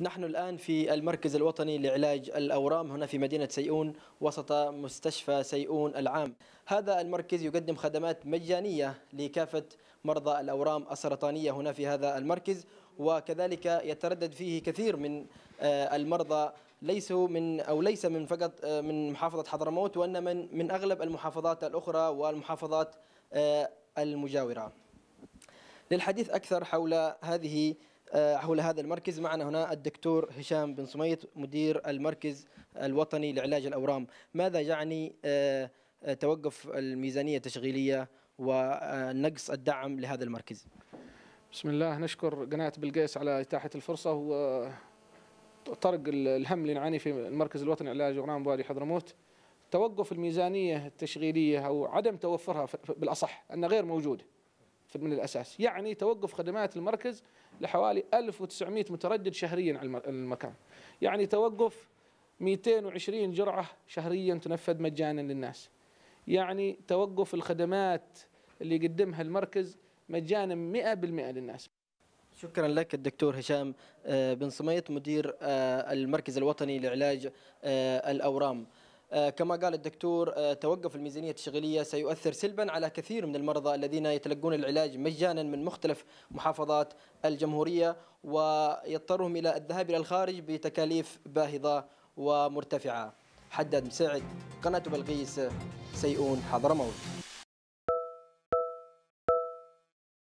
نحن الآن في المركز الوطني لعلاج الأورام هنا في مدينة سيئون وسط مستشفى سيئون العام هذا المركز يقدم خدمات مجانية لكافة مرضى الأورام السرطانية هنا في هذا المركز وكذلك يتردد فيه كثير من آه، المرضى ليسوا من او ليس من فقط آه، من محافظه حضرموت وانما من, من اغلب المحافظات الاخرى والمحافظات آه، المجاوره. للحديث اكثر حول هذه آه، حول هذا المركز معنا هنا الدكتور هشام بن سميط مدير المركز الوطني لعلاج الأورام ماذا يعني آه، توقف الميزانية التشغيلية ونقص الدعم لهذا المركز بسم الله نشكر قناة بلقيس على إتاحة الفرصة وطرق الهم اللي نعاني في المركز الوطني لعلاج أورام بوادي حضرموت توقف الميزانية التشغيلية أو عدم توفرها بالأصح أنها غير موجودة من الأساس يعني توقف خدمات المركز لحوالي 1900 متردد شهريا على المكان يعني توقف 220 جرعة شهريا تنفذ مجانا للناس يعني توقف الخدمات اللي يقدمها المركز مجانا 100% للناس شكرا لك الدكتور هشام آه، بن سميط مدير آه، المركز الوطني لعلاج آه، الأورام آه، كما قال الدكتور آه، توقف الميزانية التشغيلية سيؤثر سلبا على كثير من المرضى الذين يتلقون العلاج مجانا من مختلف محافظات الجمهورية ويضطرهم إلى الذهاب إلى الخارج بتكاليف باهظة ومرتفعة حداد مساعد قناة بلقيس سيئون حضرموت